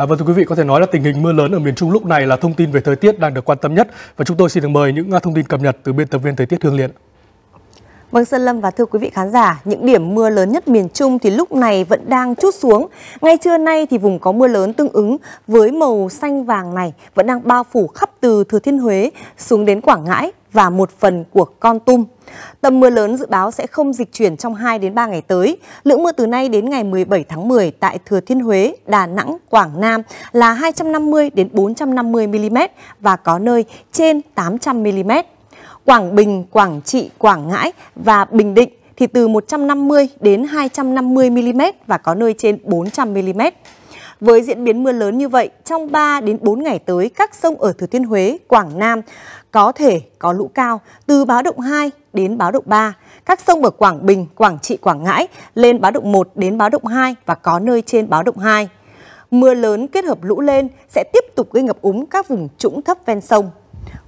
À, và vâng, thưa quý vị, có thể nói là tình hình mưa lớn ở miền Trung lúc này là thông tin về thời tiết đang được quan tâm nhất và chúng tôi xin được mời những à, thông tin cập nhật từ biên tập viên thời tiết Hương Liên. Vâng Sơn Lâm và thưa quý vị khán giả, những điểm mưa lớn nhất miền Trung thì lúc này vẫn đang chút xuống. Ngay trưa nay thì vùng có mưa lớn tương ứng với màu xanh vàng này vẫn đang bao phủ khắp từ Thừa Thiên Huế xuống đến Quảng Ngãi và một phần của Con Tum. Tầm mưa lớn dự báo sẽ không dịch chuyển trong 2 đến 3 ngày tới. Lượng mưa từ nay đến ngày 17 tháng 10 tại Thừa Thiên Huế, Đà Nẵng, Quảng Nam là 250 đến 450 mm và có nơi trên 800 mm. Quảng Bình, Quảng Trị, Quảng Ngãi và Bình Định thì từ 150 đến 250 mm và có nơi trên 400 mm. Với diễn biến mưa lớn như vậy, trong 3 đến 4 ngày tới, các sông ở Thừa Thiên Huế, Quảng Nam có thể có lũ cao từ báo động 2 đến báo động 3. Các sông ở Quảng Bình, Quảng Trị, Quảng Ngãi lên báo động 1 đến báo động 2 và có nơi trên báo động 2. Mưa lớn kết hợp lũ lên sẽ tiếp tục gây ngập úng các vùng trũng thấp ven sông,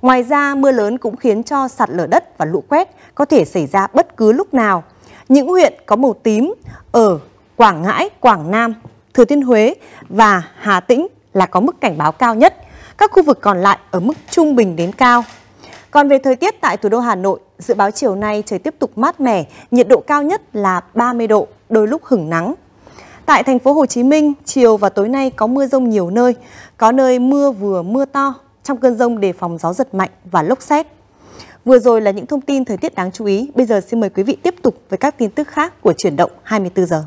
Ngoài ra, mưa lớn cũng khiến cho sạt lở đất và lũ quét có thể xảy ra bất cứ lúc nào. Những huyện có màu tím ở Quảng Ngãi, Quảng Nam, Thừa Thiên Huế và Hà Tĩnh là có mức cảnh báo cao nhất. Các khu vực còn lại ở mức trung bình đến cao. Còn về thời tiết tại thủ đô Hà Nội, dự báo chiều nay trời tiếp tục mát mẻ, nhiệt độ cao nhất là 30 độ, đôi lúc hửng nắng. Tại thành phố Hồ Chí Minh, chiều và tối nay có mưa rông nhiều nơi, có nơi mưa vừa mưa to, trong cơn rông đề phòng gió giật mạnh và lốc xét. Vừa rồi là những thông tin thời tiết đáng chú ý. Bây giờ xin mời quý vị tiếp tục với các tin tức khác của chuyển động 24 giờ.